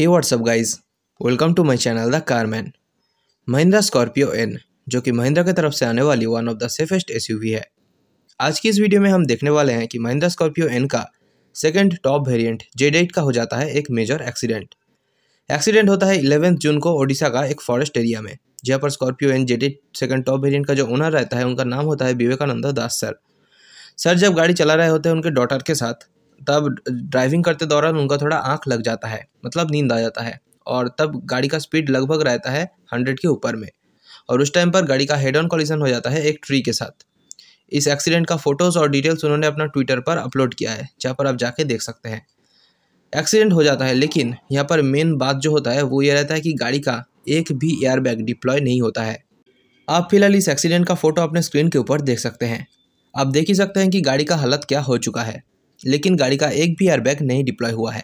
he what's up guys welcome to my channel the Carman Mahindra Scorpio N जो कि महिंद्रा की तरफ से आने वाली one of the safest S है आज की इस वीडियो में हम देखने वाले हैं कि महिंद्रा स्कॉर्पियो एन का सेकेंड टॉप वेरियंट जेड का हो जाता है एक मेजर एक्सीडेंट एक्सीडेंट होता है इलेवेंथ जून को ओडिशा का एक फॉरेस्ट एरिया में जहाँ पर Scorpio N Z second top variant का जो ओनर रहता है उनका नाम होता है विवेकानंद दास सर सर जब गाड़ी चला रहे होते हैं उनके डॉटर के साथ तब ड्राइविंग करते दौरान उनका थोड़ा आँख लग जाता है मतलब नींद आ जाता है और तब गाड़ी का स्पीड लगभग रहता है हंड्रेड के ऊपर में और उस टाइम पर गाड़ी का हेड ऑन कॉलिजन हो जाता है एक ट्री के साथ इस एक्सीडेंट का फ़ोटोज़ और डिटेल्स उन्होंने अपना ट्विटर पर अपलोड किया है जहाँ पर आप जाके देख सकते हैं एक्सीडेंट हो जाता है लेकिन यहाँ पर मेन बात जो होता है वो ये रहता है कि गाड़ी का एक भी एयरबैग डिप्लॉय नहीं होता है आप फिलहाल इस एक्सीडेंट का फ़ोटो अपने स्क्रीन के ऊपर देख सकते हैं आप देख ही सकते हैं कि गाड़ी का हालत क्या हो चुका है लेकिन गाड़ी का एक भी एयरबैग नहीं डिप्लॉय हुआ है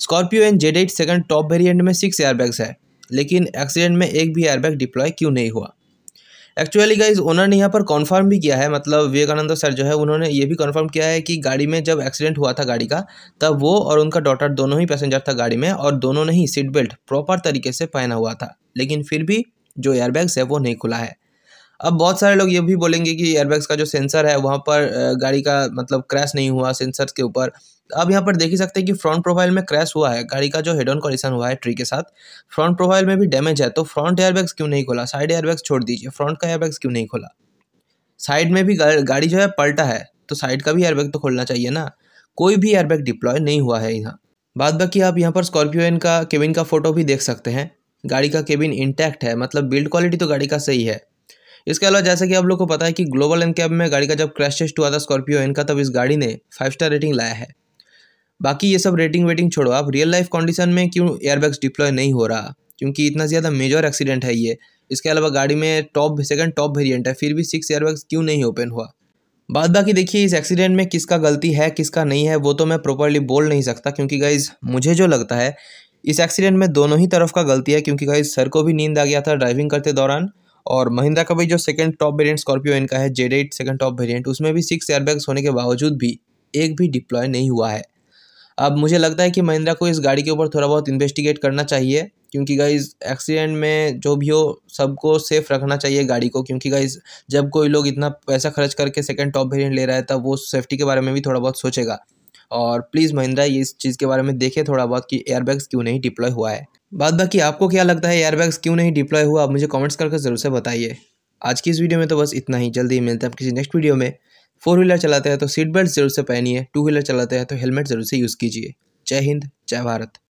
Scorpio N Z eight second top variant में सिक्स एयरबैग्स है लेकिन एक्सीडेंट में एक भी एयरबैग डिप्लॉय क्यों नहीं हुआ एक्चुअली गाइज ओनर ने यहाँ पर कॉन्फर्म भी किया है मतलब विवेकानंद सर जो है उन्होंने ये भी कन्फर्म किया है कि गाड़ी में जब एक्सीडेंट हुआ था गाड़ी का तब वो और उनका डॉटर दोनों ही पैसेंजर था गाड़ी में और दोनों ने ही सीट बेल्ट प्रॉपर तरीके से पहना हुआ था लेकिन फिर भी जो एयरबैग्स है वो नहीं खुला है अब बहुत सारे लोग ये भी बोलेंगे कि एयरबैग्स का जो सेंसर है वहाँ पर गाड़ी का मतलब क्रैश नहीं हुआ सेंसर के ऊपर अब यहाँ पर देख ही सकते हैं कि फ्रंट प्रोफाइल में क्रैश हुआ है गाड़ी का जो हेड ऑन कॉलिशन हुआ है ट्री के साथ फ्रंट प्रोफाइल में भी डैमेज है तो फ्रंट एयरबैग्स क्यों नहीं खोला साइड एयरबैग्स छोड़ दीजिए फ्रंट का एयरबैग्स क्यों नहीं खोला साइड में भी गाड़ी जो है पलटा है तो साइड का भी एयरबैग तो खोलना चाहिए ना कोई भी एयरबैग डिप्लॉय नहीं हुआ है यहाँ बाद बाकी आप यहाँ पर स्कॉर्पियो एन का केबिन का फोटो भी देख सकते हैं गाड़ी का केबिन इंटैक्ट है मतलब बिल्ड क्वालिटी तो गाड़ी का सही है इसके अलावा जैसे कि आप लोग को पता है कि ग्लोबल एन कैब में गाड़ी का जब क्रैश टेस्ट हुआ था स्कॉर्पियो एन का तब इस गाड़ी ने फाइव स्टार रेटिंग लाया है बाकी ये सब रेटिंग वेटिंग छोड़ो आप रियल लाइफ कंडीशन में क्यों एयरबैग्स डिप्लॉय नहीं हो रहा क्योंकि इतना ज़्यादा मेजर एक्सीडेंट है ये इसके अलावा गाड़ी में टॉप सेकंड टॉप वेरियंट है फिर भी सिक्स एयरबैग्स क्यों नहीं ओपन हुआ बाद बाकी देखिए इस एक्सीडेंट में किसका गलती है किसका नहीं है वो तो मैं प्रॉपरली बोल नहीं सकता क्योंकि गाइज मुझे जो लगता है इस एक्सीडेंट में दोनों ही तरफ का गलती है क्योंकि गाइज सर को भी नींद आ गया था ड्राइविंग करते दौरान और महिंद्रा का भी जो सेकंड टॉप वेरिएंट स्कॉर्पियो इनका है Z eight second top variant उसमें भी सिक्स एयरबैग्स होने के बावजूद भी एक भी डिप्लॉय नहीं हुआ है अब मुझे लगता है कि महिंद्रा को इस गाड़ी के ऊपर थोड़ा बहुत इन्वेस्टिगेट करना चाहिए क्योंकि गाइज एक्सीडेंट में जो भी हो सबको सेफ रखना चाहिए गाड़ी को क्योंकि गाइज जब कोई लोग इतना पैसा खर्च करके सेकंड टॉप वेरियंट ले रहा है तब वो सेफ्टी के बारे में भी थोड़ा बहुत सोचेगा और प्लीज़ महिंद्रा ये इस चीज़ के बारे में देखे थोड़ा बहुत कि एयरबैग्स क्यों नहीं डिप्लॉय हुआ है बाद बाकी आपको क्या लगता है एयरबैग्स क्यों नहीं डिप्लॉय हुआ आप मुझे कमेंट्स करके ज़रूर से बताइए आज की इस वीडियो में तो बस इतना ही जल्दी मिलते हैं किसी नेक्स्ट वीडियो में फोर व्हीलर चलाते हैं तो सीट बेल्ट जरूर से पहनिए टू व्हीलर चलाते हैं तो हेलमेट जरूर से यूज़ कीजिए जय हिंद जय भारत